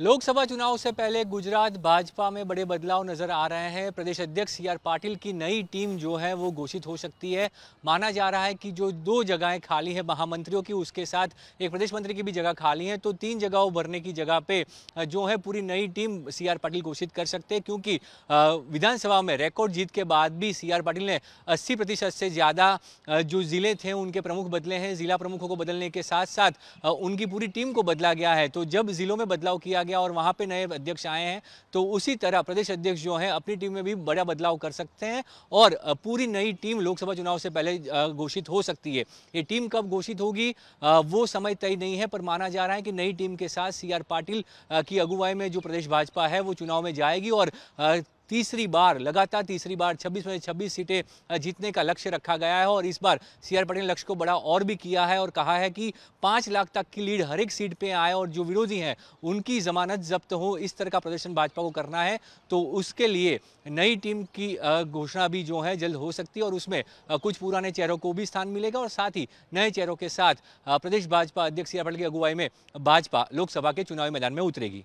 लोकसभा चुनाव से पहले गुजरात भाजपा में बड़े बदलाव नजर आ रहे हैं प्रदेश अध्यक्ष सी आर पाटिल की नई टीम जो है वो घोषित हो सकती है माना जा रहा है कि जो दो जगहें खाली हैं महामंत्रियों की उसके साथ एक प्रदेश मंत्री की भी जगह खाली है तो तीन जगहों भरने की जगह पे जो है पूरी नई टीम सी आर पाटिल घोषित कर सकते हैं क्योंकि विधानसभा में रिकॉर्ड जीत के बाद भी सी आर पाटिल ने अस्सी प्रतिशत से ज़्यादा जो ज़िले थे उनके प्रमुख बदले हैं जिला प्रमुखों को बदलने के साथ साथ उनकी पूरी टीम को बदला गया है तो जब जिलों में बदलाव किया गया और वहाँ पे नए अध्यक्ष आए हैं तो उसी तरह प्रदेश अध्यक्ष जो हैं अपनी टीम में भी बड़ा बदलाव कर सकते हैं और पूरी नई टीम लोकसभा चुनाव से पहले घोषित हो सकती है ये टीम कब घोषित होगी वो समय तय नहीं है पर माना जा रहा है कि नई टीम के साथ सी पाटिल की अगुवाई में जो प्रदेश भाजपा है वो चुनाव में जाएगी और तीसरी बार लगातार तीसरी बार छब्बीस में छब्बीस सीटें जीतने का लक्ष्य रखा गया है और इस बार सी आर पटेल लक्ष्य को बड़ा और भी किया है और कहा है कि पाँच लाख तक की लीड हर एक सीट पर आए और जो विरोधी हैं उनकी जमानत जब्त हो इस तरह का प्रदर्शन भाजपा को करना है तो उसके लिए नई टीम की घोषणा भी जो है जल्द हो सकती है और उसमें कुछ पुराने चेहरों को भी स्थान मिलेगा और साथ ही नए चेहरों के साथ प्रदेश भाजपा अध्यक्ष सी आर पटेल की अगुवाई में भाजपा लोकसभा के चुनावी मैदान में उतरेगी